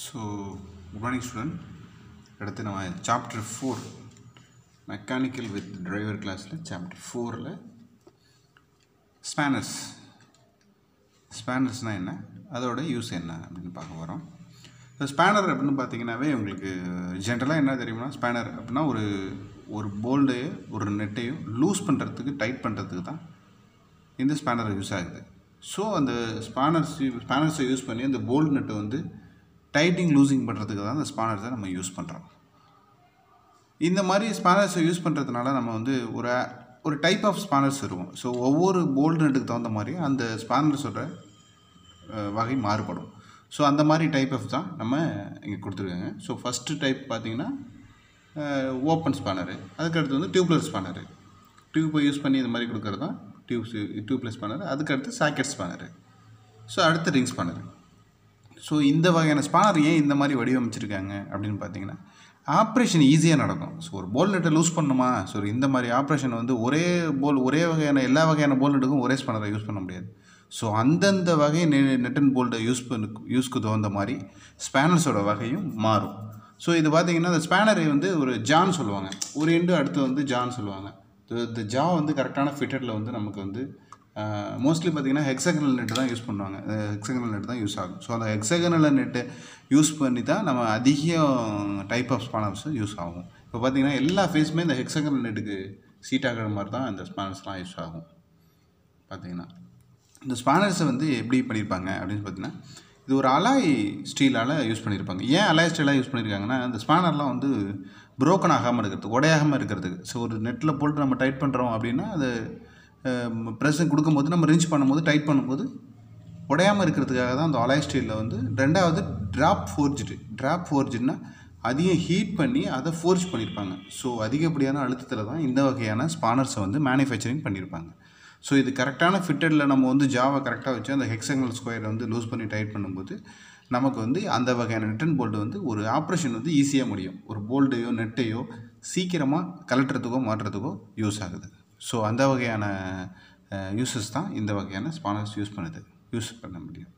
so good morning student அடுத்து நம்ம chapter four mechanical with driver கிளாஸில் சாப்டர் ஃபோரில் ஸ்பேனர்ஸ் ஸ்பேனர்ஸ்னால் என்ன அதோட யூஸ் என்ன அப்படின்னு பார்க்க போகிறோம் ஸோ ஸ்பேனர் அப்படின்னு பார்த்தீங்கன்னாவே உங்களுக்கு ஜென்ரலாக என்ன தெரியும்னா ஸ்பேனர் அப்படின்னா ஒரு ஒரு போல்டையோ ஒரு நெட்டையோ லூஸ் பண்ணுறதுக்கு டைட் பண்ணுறதுக்கு தான் இந்த ஸ்பேனர் யூஸ் ஆகுது ஸோ அந்த ஸ்பேனர்ஸ் ஸ்பேனர்ஸை யூஸ் பண்ணி அந்த போல்டு நெட்டை வந்து டைட்டிங் லூசிங் பண்ணுறதுக்கு தான் அந்த ஸ்பானர்ஸை நம்ம யூஸ் பண்ணுறோம் இந்த மாதிரி ஸ்பானர்ஸை யூஸ் பண்ணுறதுனால நம்ம வந்து ஒரு ஒரு டைப் ஆஃப் ஸ்பானர்ஸ் இருக்கும் ஸோ ஒவ்வொரு போல்டு நட்டுக்கு தகுந்த மாதிரி அந்த ஸ்பானர்ஸோட வகை மாறுபடும் ஸோ அந்த மாதிரி டைப் ஆஃப் தான் நம்ம இங்கே கொடுத்துருக்காங்க ஸோ ஃபஸ்ட்டு டைப் பார்த்திங்கன்னா ஓப்பன் ஸ்பானரு அதுக்கடுத்து வந்து டியூப்லர் ஸ்பானரு டியூப்பை யூஸ் பண்ணி இந்த மாதிரி கொடுக்குறது தான் டியூப்ஸ் டியூப்லெஸ் ஸ்பானரு அதுக்கடுத்து சாக்கெட் ஸ்பானரு ஸோ அடுத்து ரிங் ஸ்பானரு ஸோ இந்த வகையான ஸ்பானர் ஏன் இந்த மாதிரி வடிவமைச்சிருக்காங்க அப்படின்னு பார்த்தீங்கன்னா ஆப்ரேஷன் ஈஸியாக நடக்கும் ஸோ ஒரு போல் நெட்டை லூஸ் பண்ணணுமா ஸோ இந்த மாதிரி ஆப்ரேஷன் வந்து ஒரே போல் ஒரே வகையான எல்லா வகையான போல் நெட்டுக்கும் ஒரே ஸ்பானரை யூஸ் பண்ண முடியாது ஸோ அந்தந்த வகை நெ நெட் அண்ட் போல்ட்டை யூஸ் பண்ண யூஸ்க்கு தகுந்த மாதிரி ஸ்பேனர்ஸோட வகையும் மாறும் ஸோ இது பார்த்திங்கன்னா அந்த ஸ்பேனரை வந்து ஒரு ஜான் சொல்லுவாங்க ஒரு எண்டு அடுத்து வந்து ஜான் சொல்லுவாங்க இந்த ஜா வந்து கரெக்டான ஃபிட்டரில் வந்து நமக்கு வந்து மோஸ்ட்லி பார்த்திங்கன்னா ஹெக்ஸகனல் நெட்டு தான் யூஸ் பண்ணுவாங்க ஹெக்ஸகனல் நெட் தான் யூஸ் ஆகும் ஸோ அந்த ஹெக்ஸகனல் நெட்டு யூஸ் பண்ணி தான் நம்ம அதிக டைப் ஆஃப் ஸ்பானர்ஸ் யூஸ் ஆகும் இப்போ பார்த்திங்கன்னா எல்லா ஃபேஸுமே இந்த ஹெக்ஸகனல் நெட்டுக்கு சீட் ஆகிற மாதிரி தான் இந்த ஸ்பானர்ஸ்லாம் யூஸ் ஆகும் பார்த்திங்கன்னா இந்த ஸ்பானர்ஸை வந்து எப்படி பண்ணியிருப்பாங்க அப்படின்னு பார்த்தீங்கன்னா இது ஒரு அலாய் ஸ்டீலால் யூஸ் பண்ணியிருப்பாங்க ஏன் அலாய் ஸ்டீலாக யூஸ் பண்ணியிருக்காங்கன்னா அந்த ஸ்பானர்லாம் வந்து ப்ரோக்கன் ஆகாமல் இருக்கிறதுக்கு உடையாகாமல் இருக்கிறதுக்கு ஸோ ஒரு நெட்டில் போட்டு நம்ம டைட் பண்ணுறோம் அப்படின்னா அது ப்ரெஷர் கொடுக்கும்போது நம்ம ரிஞ்ச் பண்ணும்போது டைட் பண்ணும்போது உடையாமல் இருக்கிறதுக்காக தான் அந்த அலாய் ஸ்டீலில் வந்து ரெண்டாவது ட்ராப் ஃபோர்ஜிட்டு ட்ராப் ஃபோர்ஜின்னா அதிகம் ஹீட் பண்ணி அதை ஃபோர்ஜ் பண்ணியிருப்பாங்க ஸோ அதிகப்படியான அழுத்தத்தில் தான் இந்த வகையான ஸ்பானர்ஸை வந்து மேனுஃபேக்சரிங் பண்ணியிருப்பாங்க ஸோ இது கரெக்டான ஃபிட்டடில் நம்ம வந்து ஜாவை கரெக்டாக வச்சு அந்த ஹெக்ஸங்கல் ஸ்கொயரை வந்து லூஸ் பண்ணி டைட் பண்ணும்போது நமக்கு வந்து அந்த வகையான நெட்டன் போல்டு வந்து ஒரு ஆப்ரேஷன் வந்து ஈஸியாக முடியும் ஒரு போல்டையோ நெட்டையோ சீக்கிரமாக கலட்டுறதுக்கோ மாற்றுறதுக்கோ யூஸ் ஆகுது ஸோ அந்த வகையான யூசஸ் தான் இந்த வகையான ஸ்பானர்ஸ் யூஸ் பண்ணுது யூஸ் பண்ண முடியும்